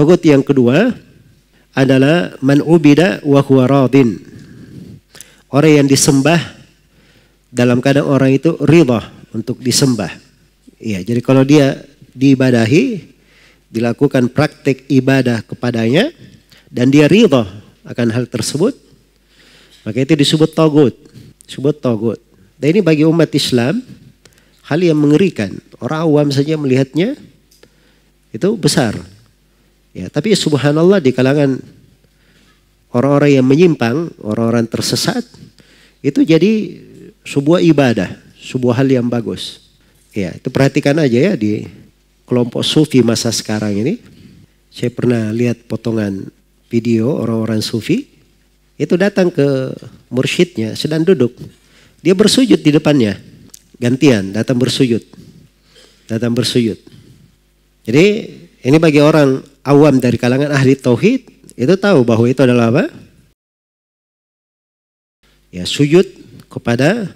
Togut yang kedua adalah man ubida wa huwa radin. Orang yang disembah dalam keadaan orang itu ridha untuk disembah. Iya, jadi kalau dia diibadahi, dilakukan praktik ibadah kepadanya dan dia ridha akan hal tersebut, maka itu disebut togut. Disebut togut. Dan ini bagi umat Islam hal yang mengerikan. Orang awam saja melihatnya itu besar. Ya, tapi subhanallah di kalangan orang-orang yang menyimpang, orang-orang tersesat, itu jadi sebuah ibadah, sebuah hal yang bagus. Ya, itu perhatikan aja ya di kelompok sufi masa sekarang ini. Saya pernah lihat potongan video orang-orang sufi itu datang ke mursyidnya sedang duduk. Dia bersujud di depannya. Gantian datang bersujud. Datang bersujud. Jadi ini bagi orang awam dari kalangan ahli tauhid itu tahu bahwa itu adalah apa? Ya, sujud kepada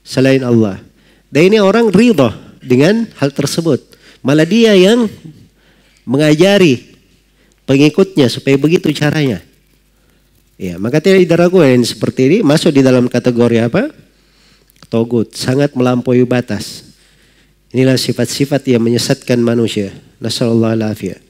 selain Allah. Dan ini orang ridho dengan hal tersebut. Malah dia yang mengajari pengikutnya supaya begitu caranya. Ya, maka tidak diragukan seperti ini masuk di dalam kategori apa? Togut, sangat melampaui batas. Inilah sifat-sifat yang menyesatkan manusia. Nasallallahu alaihi